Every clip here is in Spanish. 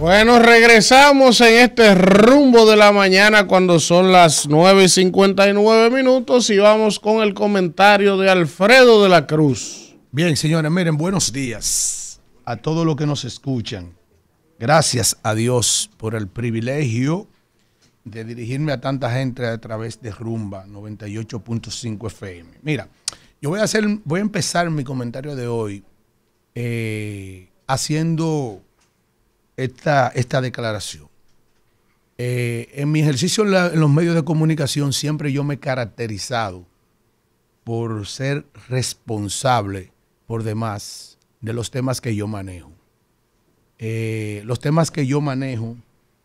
Bueno, regresamos en este rumbo de la mañana cuando son las 9 y 59 minutos y vamos con el comentario de Alfredo de la Cruz. Bien, señores, miren, buenos días a todos los que nos escuchan. Gracias a Dios por el privilegio de dirigirme a tanta gente a través de Rumba 98.5 FM. Mira, yo voy a, hacer, voy a empezar mi comentario de hoy eh, haciendo esta, declaración. Eh, en mi ejercicio en, los medios de comunicación siempre yo me he caracterizado por ser responsable por demás de los temas que yo manejo. Eh, los temas que yo manejo,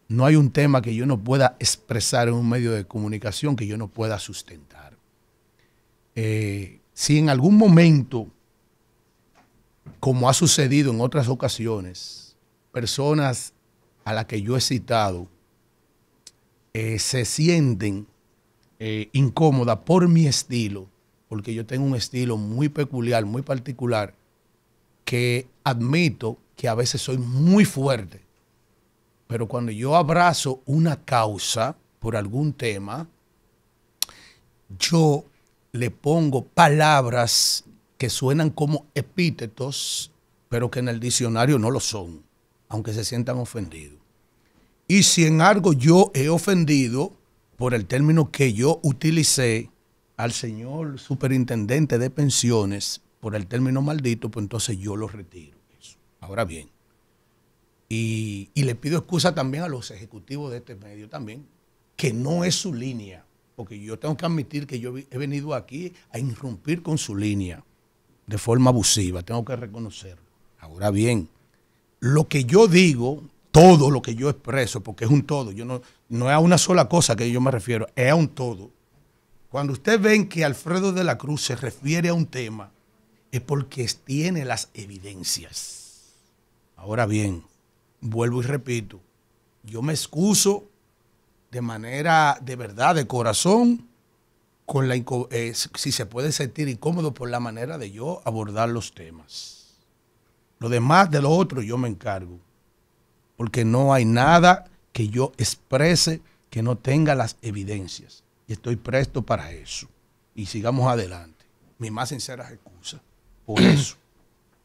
no hay un tema que yo no pueda expresar en un medio de comunicación que yo no pueda sustentar. Eh, si en algún momento, como ha sucedido en otras ocasiones, personas a las que yo he citado eh, se sienten eh, incómodas por mi estilo, porque yo tengo un estilo muy peculiar, muy particular, que admito que a veces soy muy fuerte, pero cuando yo abrazo una causa por algún tema, yo le pongo palabras que suenan como epítetos, pero que en el diccionario no lo son aunque se sientan ofendidos. Y si en algo yo he ofendido por el término que yo utilicé al señor superintendente de pensiones, por el término maldito, pues entonces yo lo retiro. Ahora bien, y, y, le pido excusa también a los ejecutivos de este medio también, que no es su línea, porque yo tengo que admitir que yo he venido aquí a irrumpir con su línea de forma abusiva, tengo que reconocerlo. Ahora bien, lo que yo digo, todo lo que yo expreso, porque es un todo, yo no, no es a una sola cosa que yo me refiero, es a un todo. Cuando ustedes ven que Alfredo de la Cruz se refiere a un tema, es porque tiene las evidencias. Ahora bien, vuelvo y repito, yo me excuso de manera de verdad, de corazón, con la, eh, si se puede sentir incómodo por la manera de yo abordar los temas. Lo demás de lo otro yo me encargo. Porque no hay nada que yo exprese que no tenga las evidencias. Y estoy presto para eso. Y sigamos adelante. Mis más sinceras excusas por eso.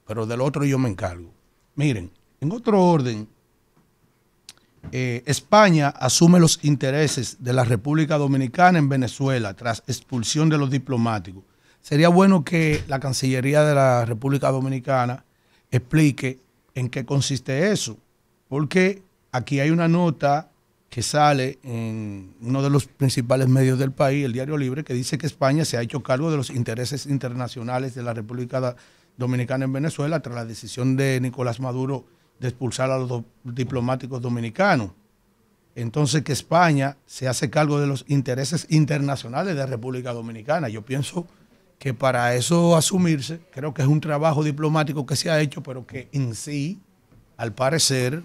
Pero del otro yo me encargo. Miren, en otro orden, eh, España asume los intereses de la República Dominicana en Venezuela tras expulsión de los diplomáticos. Sería bueno que la Cancillería de la República Dominicana explique en qué consiste eso. Porque aquí hay una nota que sale en uno de los principales medios del país, el Diario Libre, que dice que España se ha hecho cargo de los intereses internacionales de la República Dominicana en Venezuela tras la decisión de Nicolás Maduro de expulsar a los diplomáticos dominicanos. Entonces que España se hace cargo de los intereses internacionales de la República Dominicana. Yo pienso que para eso asumirse, creo que es un trabajo diplomático que se ha hecho, pero que en sí, al parecer,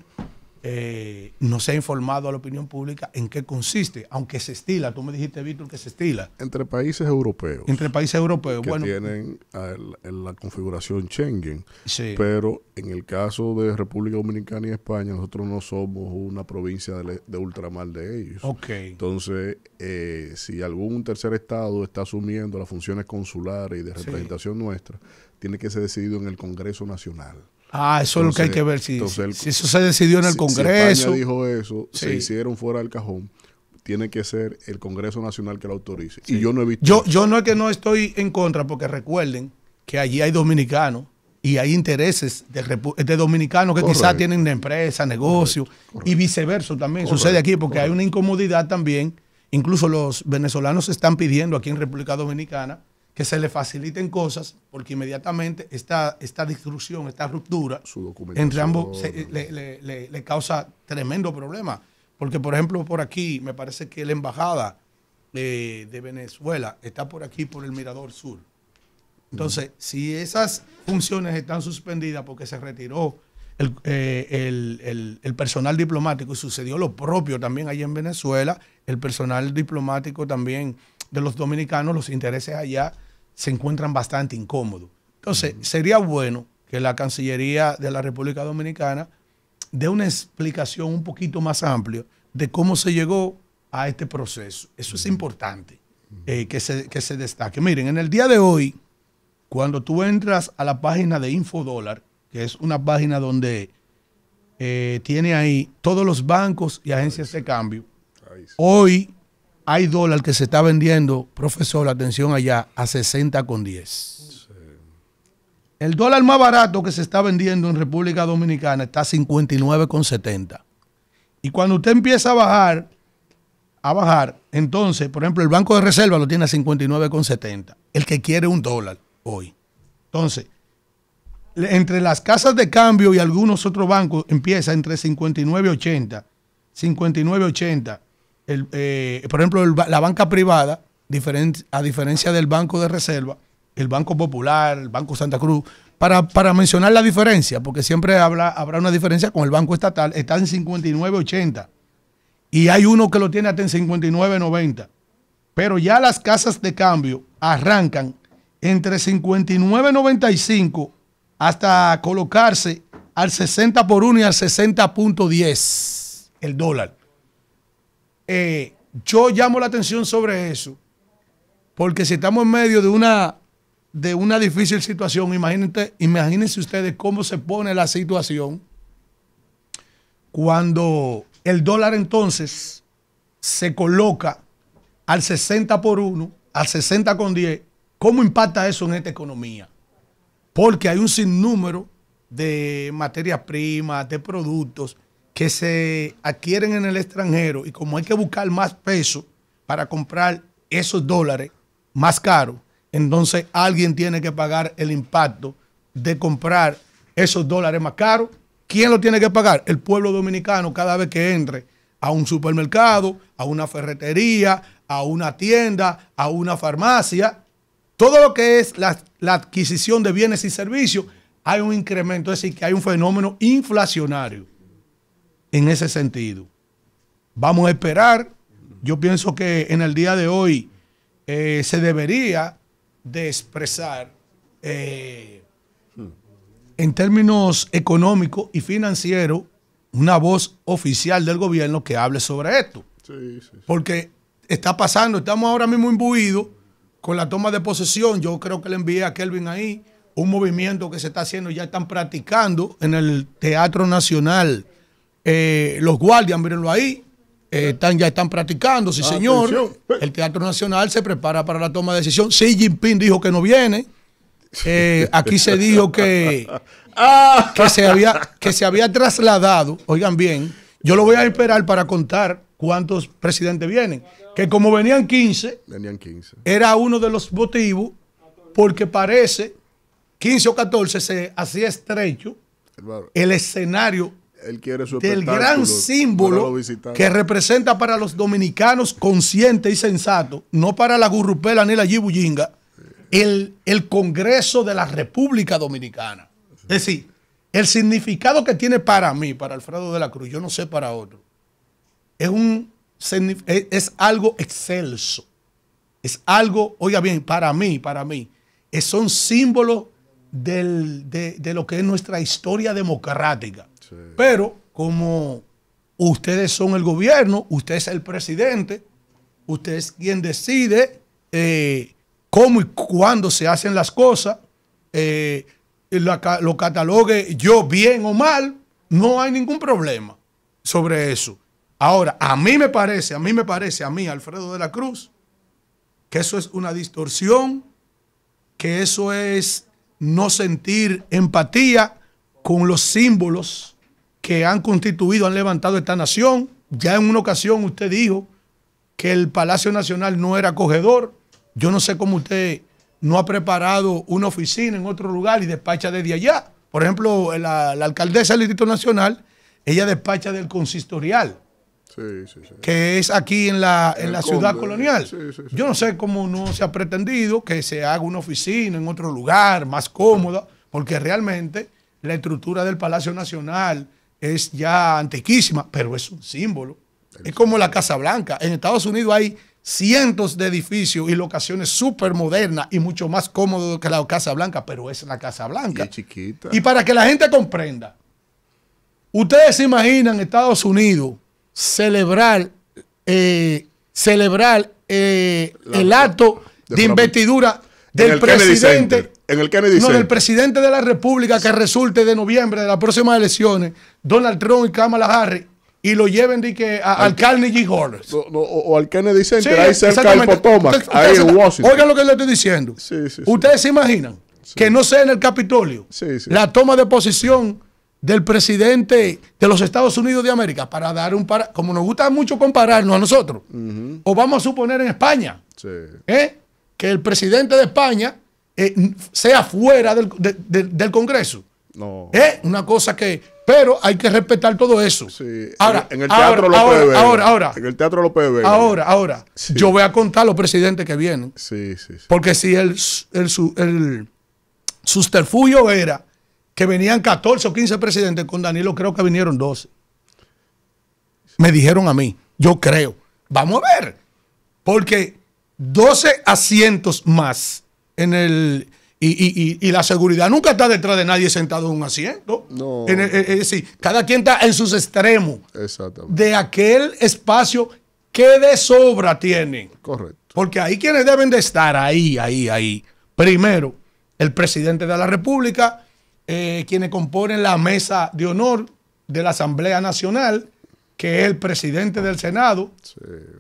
eh, no se ha informado a la opinión pública en qué consiste, aunque se estila, tú me dijiste, Víctor, que se estila. Entre países europeos. Entre países europeos, que Tienen la configuración Schengen, sí. pero en el caso de República Dominicana y España, nosotros no somos una provincia de, ultramar de ellos. Okay. Entonces, eh, si algún tercer estado está asumiendo las funciones consulares y de representación nuestra, tiene que ser decidido en el Congreso Nacional. Ah, eso es lo que hay que ver. Si, eso se decidió en el Congreso. Si España dijo eso, se hicieron fuera del cajón. Tiene que ser el Congreso Nacional que lo autorice. Y yo no he visto. Yo, yo no es que no estoy en contra, porque recuerden que allí hay dominicanos y hay intereses de, dominicanos que quizás tienen una empresa, negocio y viceversa también. Sucede aquí porque hay una incomodidad también. Incluso los venezolanos están pidiendo aquí en República Dominicana que se le faciliten cosas, porque inmediatamente esta, esta esta ruptura, entre ambos le, causa tremendo problema. Porque, por ejemplo, por aquí, me parece que la embajada eh, de, Venezuela está por aquí, por el Mirador Sur. Entonces, si esas funciones están suspendidas porque se retiró el, eh, personal diplomático y sucedió lo propio también allí en Venezuela, el personal diplomático también de los dominicanos, los intereses allá se encuentran bastante incómodos. Entonces, sería bueno que la Cancillería de la República Dominicana dé una explicación un poquito más amplia de cómo se llegó a este proceso. Eso es importante eh, que, se, destaque. Miren, en el día de hoy, cuando tú entras a la página de Infodólar, que es una página donde eh, tiene ahí todos los bancos y agencias de cambio, hoy hay dólar que se está vendiendo, profesor, atención allá, a 60 con 10. El dólar más barato que se está vendiendo en República Dominicana está a 59 con 70. Y cuando usted empieza a bajar, a bajar, entonces, por ejemplo, el Banco de Reserva lo tiene a 59 con 70. El que quiere un dólar hoy. Entonces, entre las casas de cambio y algunos otros bancos empieza entre 59 y 80. 59 eh, por ejemplo, la banca privada, a diferencia del Banco de Reserva, el Banco Popular, el Banco Santa Cruz, para, mencionar la diferencia, porque siempre habla, habrá una diferencia con el Banco Estatal, está en 59.80 y hay uno que lo tiene hasta en 59.90. Pero ya las casas de cambio arrancan entre 59.95 hasta colocarse al 60 por 1 y al 60.10 el dólar. Eh, yo llamo la atención sobre eso, porque si estamos en medio de una, de una difícil situación, imagínense, imagínense ustedes cómo se pone la situación cuando el dólar entonces se coloca al 60 por 1, al 60 con 10, ¿cómo impacta eso en esta economía? Porque hay un sinnúmero de materias primas, de productos que se adquieren en el extranjero y como hay que buscar más peso para comprar esos dólares más caros, entonces alguien tiene que pagar el impacto de comprar esos dólares más caros. ¿Quién lo tiene que pagar? El pueblo dominicano cada vez que entre a un supermercado, a una ferretería, a una tienda, a una farmacia. Todo lo que es la, adquisición de bienes y servicios, hay un incremento, es decir, que hay un fenómeno inflacionario en ese sentido. Vamos a esperar. Yo pienso que en el día de hoy eh, se debería de expresar eh, en términos económicos y financieros una voz oficial del gobierno que hable sobre esto. Porque está pasando, estamos ahora mismo imbuidos con la toma de posesión. Yo creo que le envié a Kelvin ahí un movimiento que se está haciendo, ya están practicando en el Teatro Nacional eh, los guardias, mírenlo ahí, eh, están, ya están practicando, sí señor. Pues. El Teatro Nacional se prepara para la toma de decisión. Xi Jinping dijo que no viene. Eh, aquí se dijo ah. que, se había, que se había trasladado. Oigan bien, yo lo voy a esperar para contar cuántos presidentes vienen. Que como venían 15, venían 15. era uno de los motivos porque parece 15 o 14 se hacía estrecho el escenario él quiere su el gran símbolo que representa para los dominicanos consciente y sensato no para la gurrupela ni la yibullinga, el, el Congreso de la República Dominicana. Es decir, el significado que tiene para mí, para Alfredo de la Cruz, yo no sé para otro, es, un, es algo excelso. Es algo, oiga bien, para mí, para mí, es, son símbolo de lo que es nuestra historia democrática pero como ustedes son el gobierno, usted es el presidente, usted es quien decide eh, cómo y cuándo se hacen las cosas, eh, lo, lo catalogue yo bien o mal, no hay ningún problema sobre eso. Ahora, a mí me parece, a mí me parece, a mí, Alfredo de la Cruz, que eso es una distorsión, que eso es no sentir empatía con los símbolos que han constituido, han levantado esta nación. Ya en una ocasión usted dijo que el Palacio Nacional no era acogedor. Yo no sé cómo usted no ha preparado una oficina en otro lugar y despacha desde allá. Por ejemplo, la, alcaldesa del Distrito Nacional, ella despacha del consistorial. que es aquí en la, ciudad colonial. Yo no sé cómo no se ha pretendido que se haga una oficina en otro lugar más cómoda, porque realmente la estructura del Palacio Nacional, es ya antiquísima, pero es un símbolo. Es como la Casa Blanca. En Estados Unidos hay cientos de edificios y locaciones súper modernas y mucho más cómodos que la Casa Blanca, pero es la Casa Blanca. Y chiquita. Y para que la gente comprenda, ustedes se imaginan Estados Unidos celebrar, eh, celebrar eh, el acto de investidura del presidente en el Kennedy No, el presidente de la República que resulte de noviembre de las próximas elecciones, Donald Trump y Kamala Harris, y lo lleven de que al, al Carnegie Hall. o, al Kennedy Center, ahí cerca del Potomac, ahí en Washington. Oigan lo que le estoy diciendo. Ustedes se imaginan que no sea en el Capitolio la toma de posición del presidente de los Estados Unidos de América para dar un para como nos gusta mucho compararnos a nosotros o vamos a suponer en España ¿eh? que el presidente de España eh, sea fuera del, Congreso. No. Es una cosa que. Pero hay que respetar todo eso. Ahora, en, el teatro ahora, lo Ahora, En el teatro lo puede ver. Ahora, ahora. Yo voy a contar los presidentes que vienen. Sí, sí, sí. Porque si el, el, el susterfugio era que venían 14 o 15 presidentes, con Danilo creo que vinieron 12. Me dijeron a mí, yo creo. Vamos a ver. Porque 12 asientos más en el... Y, y, la seguridad nunca está detrás de nadie sentado en un asiento. No. es decir, cada quien está en sus extremos. De aquel espacio que de sobra tienen. Correcto. Porque ahí quienes deben de estar, ahí, ahí, ahí. Primero, el presidente de la República, eh, quienes componen la mesa de honor de la Asamblea Nacional, que es el presidente del Senado,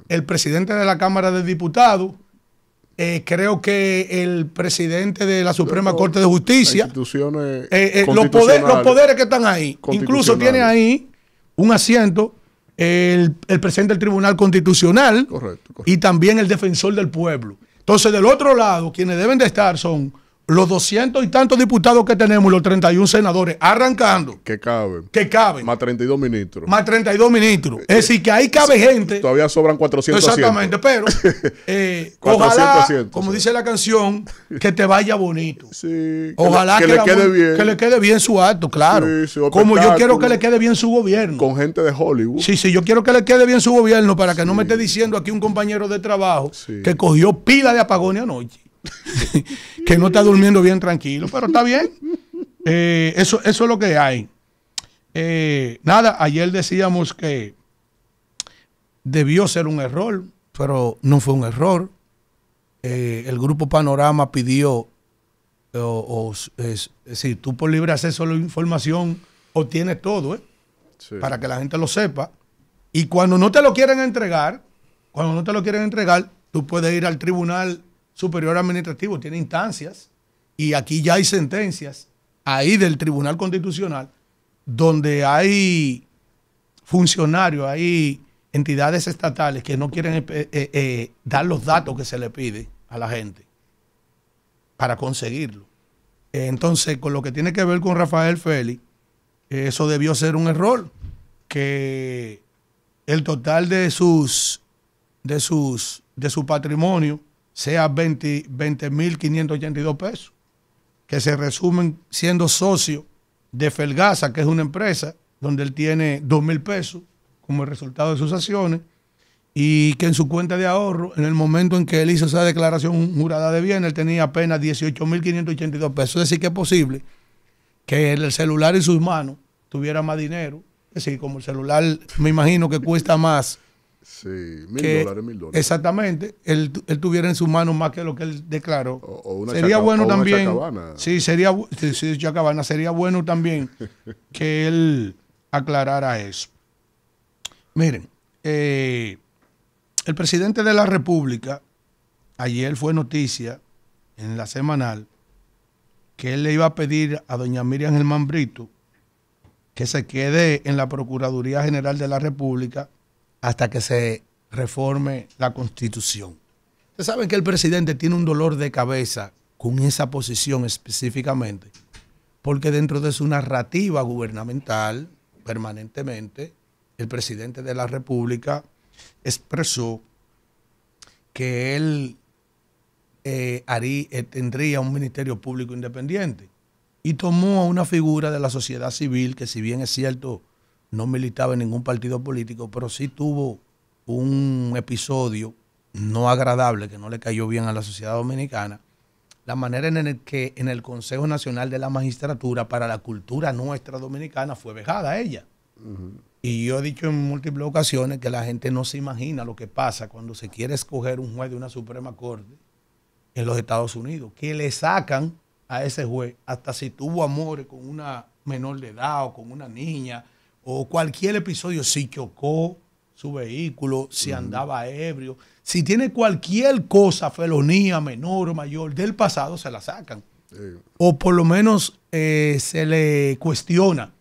el presidente de la Cámara de Diputados, eh, creo que el presidente de la Suprema Corte de Justicia, instituciones eh, eh, los, poderes que están ahí, incluso tiene ahí un asiento el, el presidente del Tribunal Constitucional y también el defensor del pueblo. Entonces, del otro lado, quienes deben de estar son los doscientos y tantos diputados que tenemos, los 31 senadores, arrancando. Que caben. Que caben. Más 32 ministros. Más 32 ministros. Es eh, decir, que ahí cabe gente. Todavía sobran 400 Exactamente, pero eh, ojalá, como dice la canción, que te vaya bonito. Sí, ojalá que, le quede bien. Que le quede bien su acto, claro. como yo quiero que le quede bien su gobierno. Con gente de Hollywood. Sí, sí, yo quiero que le quede bien su gobierno para que no me esté diciendo aquí un compañero de trabajo que cogió pila de apagones anoche. que no está durmiendo bien tranquilo, pero está bien. Eh, eso, eso es lo que hay. Eh, nada, ayer decíamos que debió ser un error, pero no fue un error. Eh, el grupo Panorama pidió, si tú por libre acceso a la información obtienes todo, para que la gente lo sepa. Y cuando no te lo quieren entregar, cuando no te lo quieren entregar, tú puedes ir al tribunal Superior Administrativo tiene instancias y aquí ya hay sentencias ahí del Tribunal Constitucional donde hay funcionarios, hay entidades estatales que no quieren eh, eh, eh, dar los datos que se le pide a la gente para conseguirlo. Entonces, con lo que tiene que ver con Rafael Félix, eso debió ser un error, que el total de sus, de sus, de su patrimonio sea 20.582 20, pesos, que se resumen siendo socio de Felgasa, que es una empresa donde él tiene 2.000 pesos como resultado de sus acciones, y que en su cuenta de ahorro, en el momento en que él hizo esa declaración jurada de bienes, él tenía apenas 18.582 pesos. Es decir, que es posible que el celular en sus manos tuviera más dinero. Es decir, como el celular me imagino que cuesta más Sí, mil dólares, mil dólares. Exactamente, él, tuviera en su mano más que lo que él declaró. O, una sería bueno también. sí, sería sería bueno también que él aclarara eso. Miren, eh, el presidente de la República, ayer fue noticia en la semanal que él le iba a pedir a doña Miriam Germán Brito que se quede en la Procuraduría General de la República hasta que se reforme la constitución. Ustedes saben que el presidente tiene un dolor de cabeza con esa posición específicamente, porque dentro de su narrativa gubernamental, permanentemente, el presidente de la República expresó que él eh, eh, tendría un ministerio público independiente y tomó a una figura de la sociedad civil que si bien es cierto, no militaba en ningún partido político, pero sí tuvo un episodio no agradable que no le cayó bien a la sociedad dominicana, la manera en que en el Consejo Nacional de la Magistratura para la cultura nuestra dominicana fue vejada ella. Y yo he dicho en múltiples ocasiones que la gente no se imagina lo que pasa cuando se quiere escoger un juez de una Suprema Corte en los Estados Unidos, que le sacan a ese juez hasta si tuvo amores con una menor de edad o con una niña o cualquier episodio, si chocó su vehículo, si andaba ebrio, si tiene cualquier cosa, felonía menor o mayor del pasado, se la sacan. O por lo menos eh, se le cuestiona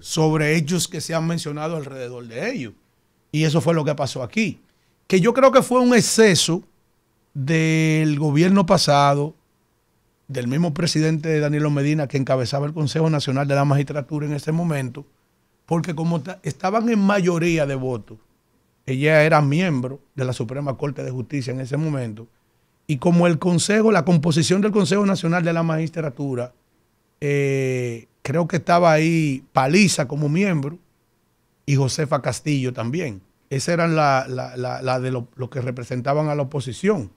sobre hechos que se han mencionado alrededor de ellos. Y eso fue lo que pasó aquí. Que yo creo que fue un exceso del gobierno pasado, del mismo presidente Danilo Medina que encabezaba el Consejo Nacional de la Magistratura en ese momento, porque como estaban en mayoría de votos, ella era miembro de la Suprema Corte de Justicia en ese momento, y como el Consejo, la composición del Consejo Nacional de la Magistratura, eh, creo que estaba ahí Paliza como miembro y Josefa Castillo también. Esas eran la, la, de los lo que representaban a la oposición.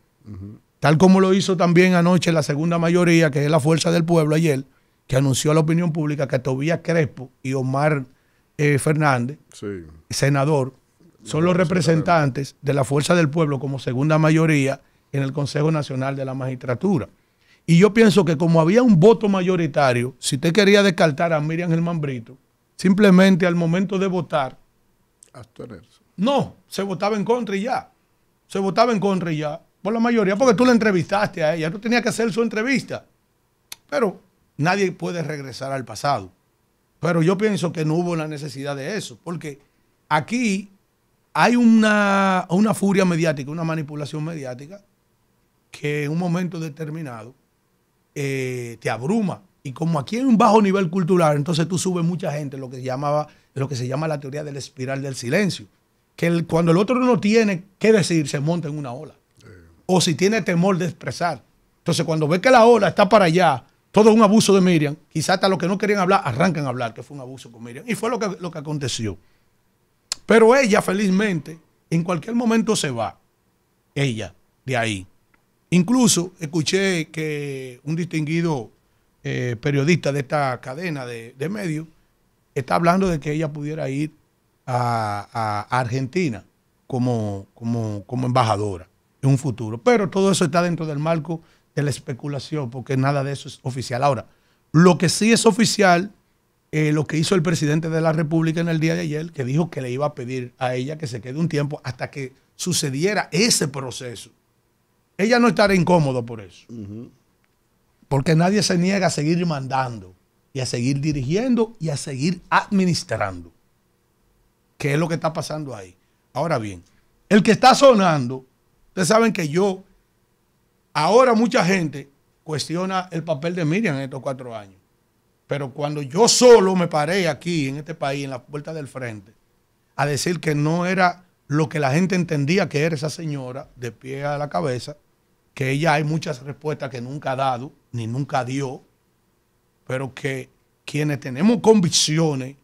Tal como lo hizo también anoche la segunda mayoría, que es la Fuerza del Pueblo ayer, que anunció a la opinión pública que Tobías Crespo y Omar eh, Fernández, senador, son los representantes de la fuerza del pueblo como segunda mayoría en el Consejo Nacional de la Magistratura. Y yo pienso que como había un voto mayoritario, si usted quería descartar a Miriam Germán Brito, simplemente al momento de votar... No, se votaba en contra y ya. Se votaba en contra y ya. Por la mayoría, porque tú la entrevistaste a ella, tú tenías que hacer su entrevista. Pero nadie puede regresar al pasado. Pero yo pienso que no hubo la necesidad de eso, porque aquí hay una, furia mediática, una manipulación mediática, que en un momento determinado eh, te abruma. Y como aquí hay un bajo nivel cultural, entonces tú subes mucha gente, lo que, llamaba, lo que se llama la teoría del espiral del silencio. Que cuando el otro no tiene qué decir, se monta en una ola. O si tiene temor de expresar. Entonces, cuando ve que la ola está para allá todo un abuso de Miriam. Quizás hasta los que no querían hablar arrancan a hablar que fue un abuso con Miriam. Y fue lo que, lo que aconteció. Pero ella, felizmente, en cualquier momento se va. Ella, de ahí. Incluso escuché que un distinguido eh, periodista de esta cadena de, medios está hablando de que ella pudiera ir a, Argentina como, como, como embajadora en un futuro. Pero todo eso está dentro del marco de la especulación, porque nada de eso es oficial. Ahora, lo que sí es oficial, eh, lo que hizo el presidente de la República en el día de ayer, que dijo que le iba a pedir a ella que se quede un tiempo hasta que sucediera ese proceso. Ella no estará incómoda por eso, porque nadie se niega a seguir mandando y a seguir dirigiendo y a seguir administrando, ¿Qué es lo que está pasando ahí. Ahora bien, el que está sonando, ustedes saben que yo Ahora mucha gente cuestiona el papel de Miriam en estos cuatro años. Pero cuando yo solo me paré aquí, en este país, en la puerta del frente, a decir que no era lo que la gente entendía que era esa señora, de pie a la cabeza, que ella hay muchas respuestas que nunca ha dado, ni nunca dio, pero que quienes tenemos convicciones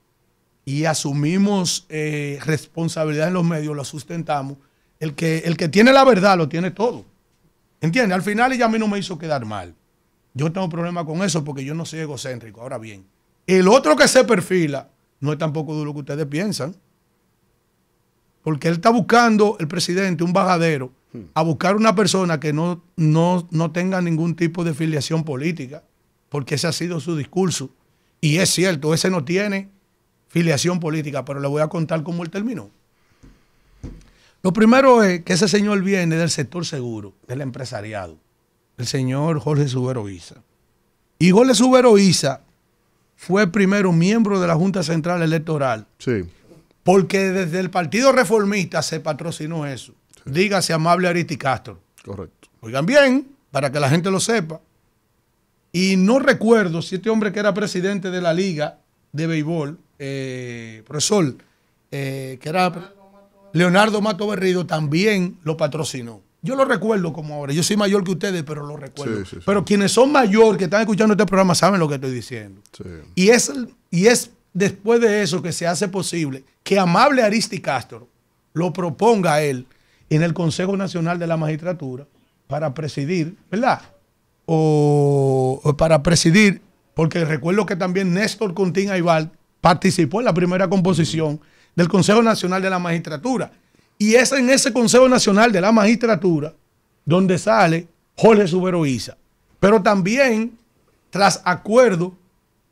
y asumimos eh, responsabilidad en los medios, lo sustentamos, el que, el que tiene la verdad lo tiene todo. ¿Entiendes? Al final ella a mí no me hizo quedar mal. Yo tengo problema con eso porque yo no soy egocéntrico. Ahora bien, el otro que se perfila no es tampoco duro lo que ustedes piensan. Porque él está buscando, el presidente, un bajadero, a buscar una persona que no, no, no tenga ningún tipo de filiación política, porque ese ha sido su discurso. Y es cierto, ese no tiene filiación política, pero le voy a contar cómo él terminó. Lo primero es que ese señor viene del sector seguro, del empresariado, el señor Jorge Subero Isa. Y Jorge Subero Isa fue primero miembro de la Junta Central Electoral. Sí. Porque desde el Partido Reformista se patrocinó eso. Dígase amable Aristi Castro. Correcto. Oigan bien, para que la gente lo sepa. Y no recuerdo si este hombre que era presidente de la Liga de Béisbol, eh, profesor, eh, que era Leonardo Mato Berrido también lo patrocinó. Yo lo recuerdo como ahora. Yo soy mayor que ustedes, pero lo recuerdo. Pero quienes son mayor, que están escuchando este programa, saben lo que estoy diciendo. Y, es, y es después de eso que se hace posible que amable Aristi Castro lo proponga él en el Consejo Nacional de la Magistratura para presidir, ¿verdad? O, para presidir, porque recuerdo que también Néstor Contín Aibal participó en la primera composición del Consejo Nacional de la Magistratura. Y es en ese Consejo Nacional de la Magistratura donde sale Jorge Suberoiza. Pero también, tras acuerdo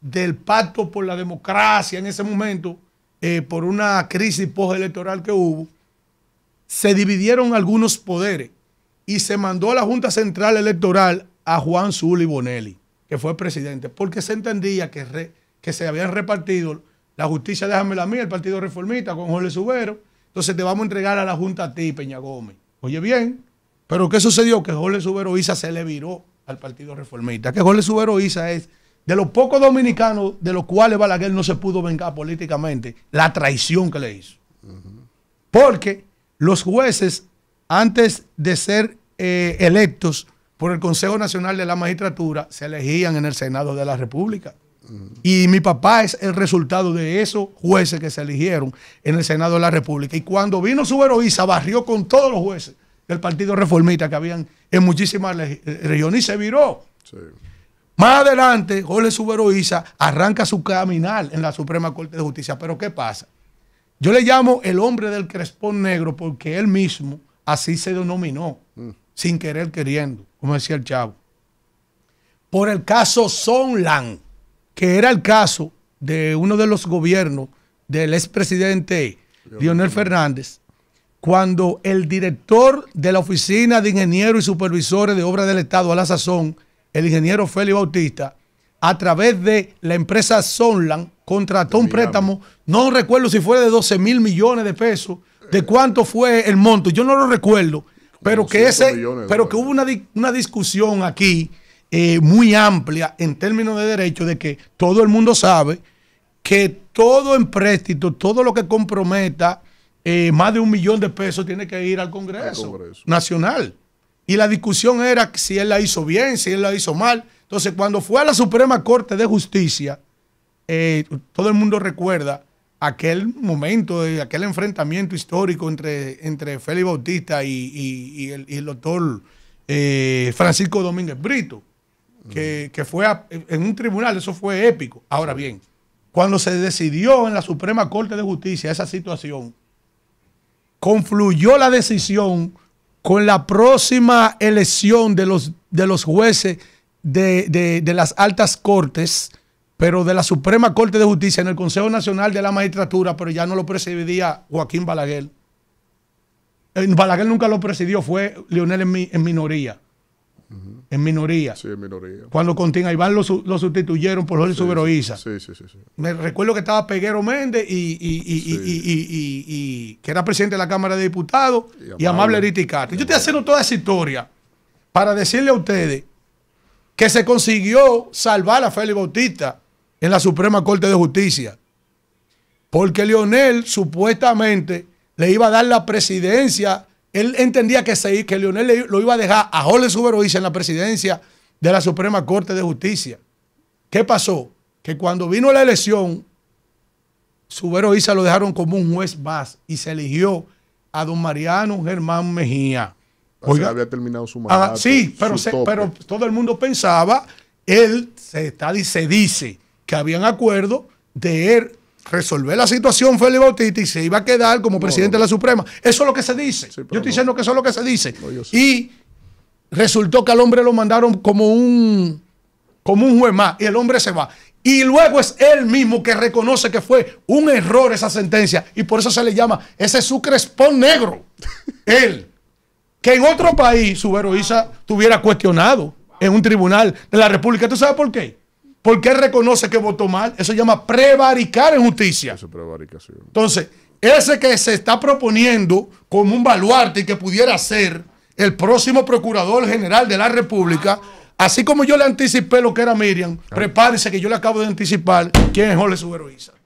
del pacto por la democracia en ese momento, eh, por una crisis postelectoral que hubo, se dividieron algunos poderes y se mandó a la Junta Central Electoral a Juan Zulli Bonelli, que fue presidente, porque se entendía que, que se habían repartido la justicia déjamela a mí, el Partido Reformista con Jorge Subero. Entonces te vamos a entregar a la Junta a ti, Peña Gómez. Oye bien, pero ¿qué sucedió? Que Jorge Subero Isa se le viró al Partido Reformista. Que Jorge Subero Isa es de los pocos dominicanos de los cuales Balaguer no se pudo vengar políticamente, la traición que le hizo. Porque los jueces, antes de ser eh, electos por el Consejo Nacional de la Magistratura, se elegían en el Senado de la República. Y mi papá es el resultado de esos jueces que se eligieron en el Senado de la República. Y cuando vino su heroísa, barrió con todos los jueces del Partido Reformista que habían en muchísimas regiones y se viró. Más adelante, Jorge Suberoiza arranca su caminar en la Suprema Corte de Justicia. Pero ¿qué pasa? Yo le llamo el hombre del crespón negro porque él mismo así se denominó, mm. sin querer queriendo, como decía el chavo. Por el caso Sonland que era el caso de uno de los gobiernos del expresidente Dionel Fernández, cuando el director de la Oficina de Ingenieros y Supervisores de Obras del Estado a la sazón, el ingeniero Félix Bautista, a través de la empresa Sonland, contrató un préstamo, no recuerdo si fue de 12 mil millones de pesos, de cuánto fue el monto, yo no lo recuerdo, pero que, ese, pero que hubo una, una discusión aquí eh, muy amplia en términos de derecho, de que todo el mundo sabe que todo empréstito, todo lo que comprometa eh, más de un millón de pesos tiene que ir al Congreso, Nacional. Y la discusión era si él la hizo bien, si él la hizo mal. Entonces, cuando fue a la Suprema Corte de Justicia, eh, todo el mundo recuerda aquel momento, aquel enfrentamiento histórico entre, entre Félix Bautista y, el, doctor Francisco Domínguez Brito que, fue en un tribunal, eso fue épico. Ahora bien, cuando se decidió en la Suprema Corte de Justicia esa situación, confluyó la decisión con la próxima elección de los, de los jueces de, las altas cortes, pero de la Suprema Corte de Justicia en el Consejo Nacional de la Magistratura, pero ya no lo presidía Joaquín Balaguer. Balaguer nunca lo presidió, fue Leonel en minoría. En minoría. Sí, en minoría. Cuando con Iván lo, sustituyeron por Jorge sí, Sí, sí, sí, Me recuerdo que estaba Peguero Méndez y, y, que era presidente de la Cámara de Diputados y Amable, Riticarte. Yo estoy haciendo toda esa historia para decirle a ustedes que se consiguió salvar a Félix Bautista en la Suprema Corte de Justicia. Porque Leonel supuestamente le iba a dar la presidencia él entendía que, se, que Leonel lo iba a dejar a Jorge Suberoiza en la presidencia de la Suprema Corte de Justicia. ¿Qué pasó? Que cuando vino la elección, Suberoiza lo dejaron como un juez más y se eligió a don Mariano Germán Mejía. Oiga, había terminado su ah, mandato. sí, pero, todo el mundo pensaba, él se, está, se dice que habían acuerdo de él resolver la situación Félix Bautista y se iba a quedar como presidente de la Suprema. Eso es lo que se dice. yo estoy diciendo que eso es lo que se dice. y resultó que al hombre lo mandaron como un, como un juez más y el hombre se va. Y luego es él mismo que reconoce que fue un error esa sentencia y por eso se le llama ese sucrespón negro. él, que en otro país su heroísa tuviera cuestionado en un tribunal de la República. ¿Tú sabes por qué? porque él reconoce que votó mal. Eso se llama prevaricar en justicia. Eso es prevaricación. Entonces, ese que se está proponiendo como un baluarte y que pudiera ser el próximo procurador general de la República, así como yo le anticipé lo que era Miriam, ah. prepárese que yo le acabo de anticipar quién es Jorge Suberoiza.